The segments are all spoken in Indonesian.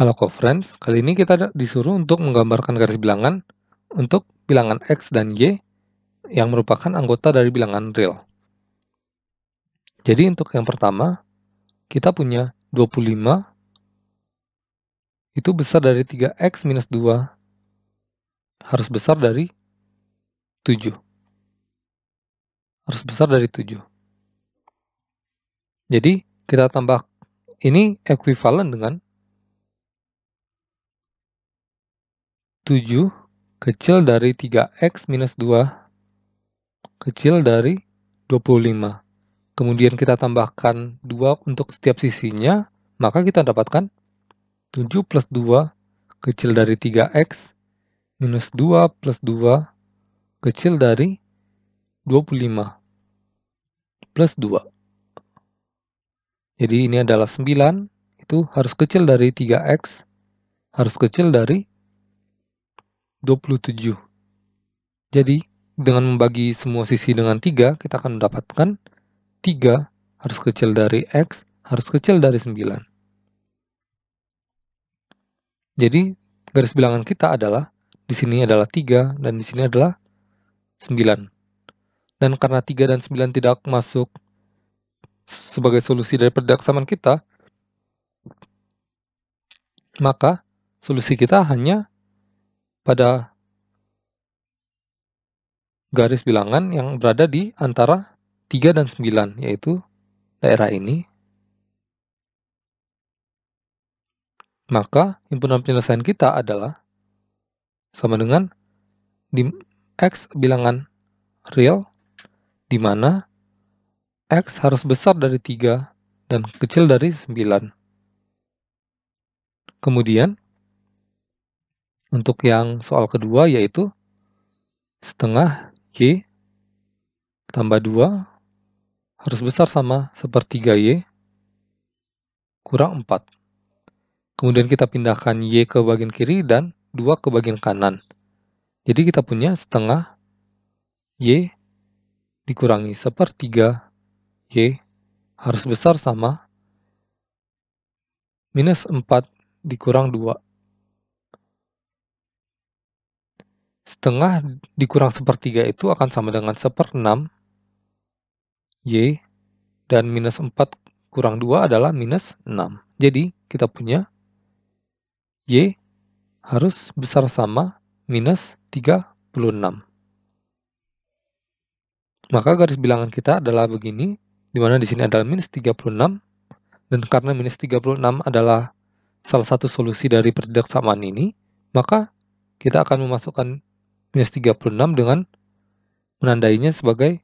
Halo friends, kali ini kita disuruh untuk menggambarkan garis bilangan untuk bilangan X dan Y yang merupakan anggota dari bilangan real. Jadi untuk yang pertama, kita punya 25 itu besar dari 3X minus 2 harus besar dari 7. Harus besar dari 7. Jadi kita tambah ini equivalent dengan 7 kecil dari 3x minus 2 kecil dari 25. Kemudian kita tambahkan 2 untuk setiap sisinya, maka kita dapatkan 7 plus 2 kecil dari 3x minus 2 plus 2 kecil dari 25 plus 2. Jadi ini adalah 9, itu harus kecil dari 3x, harus kecil dari 27. Jadi, dengan membagi semua sisi dengan 3, kita akan mendapatkan 3 harus kecil dari X, harus kecil dari 9. Jadi, garis bilangan kita adalah, di sini adalah 3, dan di sini adalah 9. Dan karena 3 dan 9 tidak masuk sebagai solusi dari perdaksaman kita, maka solusi kita hanya pada garis bilangan yang berada di antara 3 dan 9, yaitu daerah ini. Maka himpunan penyelesaian kita adalah sama dengan di X bilangan real, di mana X harus besar dari 3 dan kecil dari 9. Kemudian, untuk yang soal kedua yaitu setengah Y tambah 2 harus besar sama sepertiga Y kurang 4. Kemudian kita pindahkan Y ke bagian kiri dan 2 ke bagian kanan. Jadi kita punya setengah Y dikurangi sepertiga Y harus besar sama minus 4 dikurang 2. setengah dikurang sepertiga itu akan sama dengan seperenam Y dan minus 4 kurang 2 adalah minus 6. Jadi kita punya Y harus besar sama minus 36. Maka garis bilangan kita adalah begini, di mana di sini adalah minus 36, dan karena minus 36 adalah salah satu solusi dari pertidaksamaan ini, maka kita akan memasukkan minus 36 dengan menandainya sebagai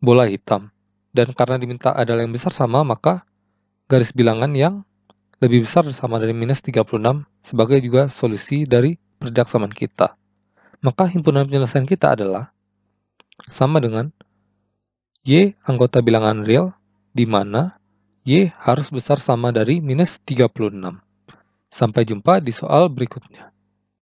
bola hitam. Dan karena diminta adalah yang besar sama, maka garis bilangan yang lebih besar sama dari minus 36 sebagai juga solusi dari perjaksaman kita. Maka himpunan penyelesaian kita adalah sama dengan Y anggota bilangan real di mana Y harus besar sama dari minus 36. Sampai jumpa di soal berikutnya.